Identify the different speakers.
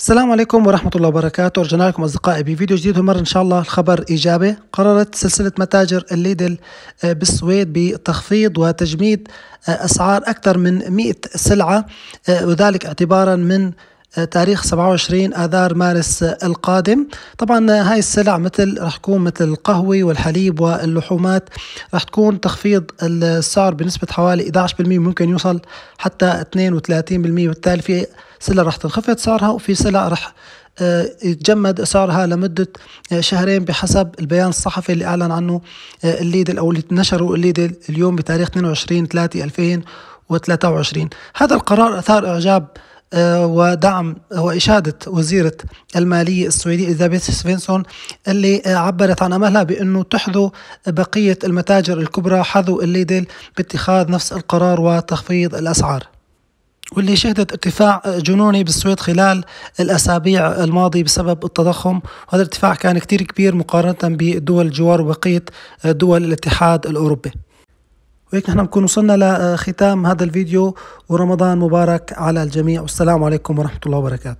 Speaker 1: السلام عليكم ورحمة الله وبركاته رجعنا لكم أصدقائي بفيديو جديد ومرة إن شاء الله الخبر إيجابي قررت سلسلة متاجر الليدل آه، بالسويد بتخفيض وتجميد آه، أسعار أكثر من 100 سلعة آه، وذلك اعتبارا من آه، تاريخ 27 آذار مارس القادم طبعا آه، هاي السلع مثل رح تكون مثل القهوة والحليب واللحومات رح تكون تخفيض السعر بنسبة حوالي 11% ممكن يوصل حتى 32% وبالتالي في سلع رح تنخفض سعرها وفي سلع رح آه، يتجمد سعرها لمده شهرين بحسب البيان الصحفي اللي اعلن عنه الليدل او اللي نشره الليدل اليوم بتاريخ 22 3 2023 هذا القرار اثار اعجاب آه، ودعم وإشادة وزيرة المالية السويدية إليزابيث سفينسون اللي آه، عبرت عن أملها بأنه تحذو بقية المتاجر الكبرى حذو الليدل باتخاذ نفس القرار وتخفيض الأسعار واللي شهدت ارتفاع جنوني بالسويد خلال الأسابيع الماضية بسبب التضخم وهذا الارتفاع كان كتير كبير مقارنة بدول الجوار وبقية دول الاتحاد الأوروبي وهيك نحن بنكون وصلنا لختام آه، هذا الفيديو ورمضان مبارك على الجميع والسلام عليكم ورحمة الله وبركاته